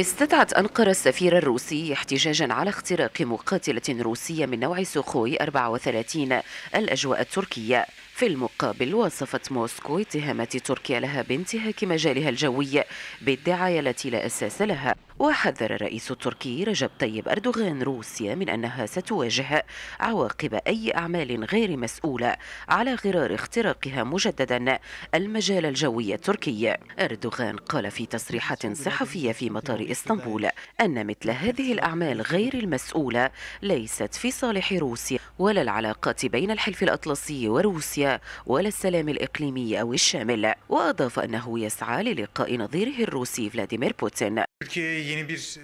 استدعت أنقرة السفير الروسي احتجاجا على اختراق مقاتلة روسية من نوع سوخوي 34 الأجواء التركية في المقابل وصفت موسكو اتهامات تركيا لها بانتهاك مجالها الجوي بالدعاية التي لا أساس لها وحذر الرئيس التركي رجب طيب أردوغان روسيا من أنها ستواجه عواقب أي أعمال غير مسؤولة على غرار اختراقها مجددا المجال الجوي التركي أردوغان قال في تصريحات صحفية في مطار إسطنبول أن مثل هذه الأعمال غير المسؤولة ليست في صالح روسيا ولا العلاقات بين الحلف الأطلسي وروسيا ولا السلام الإقليمي أو الشامل وأضاف أنه يسعى للقاء نظيره الروسي فلاديمير بوتين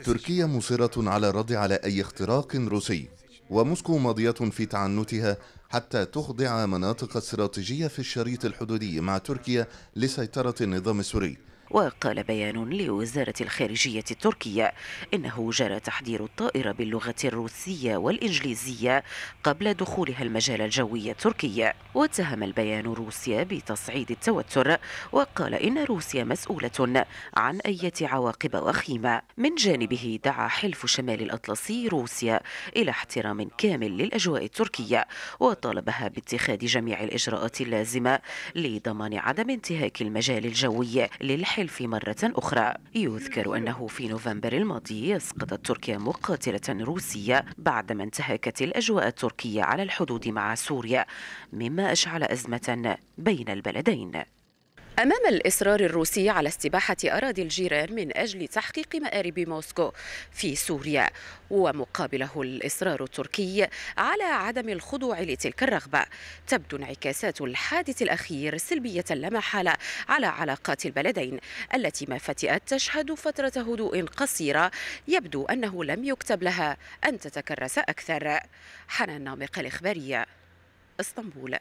تركيا مصرة على الرد على أي اختراق روسي وموسكو ماضية في تعنتها حتى تخضع مناطق استراتيجية في الشريط الحدودي مع تركيا لسيطرة النظام السوري وقال بيان لوزارة الخارجية التركية إنه جرى تحضير الطائرة باللغة الروسية والإنجليزية قبل دخولها المجال الجوي التركي واتهم البيان روسيا بتصعيد التوتر وقال إن روسيا مسؤولة عن أي عواقب وخيمة من جانبه دعا حلف شمال الأطلسي روسيا إلى احترام كامل للأجواء التركية وطالبها باتخاذ جميع الإجراءات اللازمة لضمان عدم انتهاك المجال الجوي للحلف الحلف مرة أخرى يذكر أنه في نوفمبر الماضي أسقطت تركيا مقاتلة روسية بعدما انتهكت الأجواء التركية على الحدود مع سوريا مما أشعل أزمة بين البلدين أمام الإصرار الروسي على استباحة أراضي الجيران من أجل تحقيق مآرب موسكو في سوريا ومقابله الإصرار التركي على عدم الخضوع لتلك الرغبة تبدو انعكاسات الحادث الأخير سلبية لا محالة على علاقات البلدين التي ما فتئت تشهد فترة هدوء قصيرة يبدو أنه لم يكتب لها أن تتكرس أكثر حنان نامق الإخبارية اسطنبول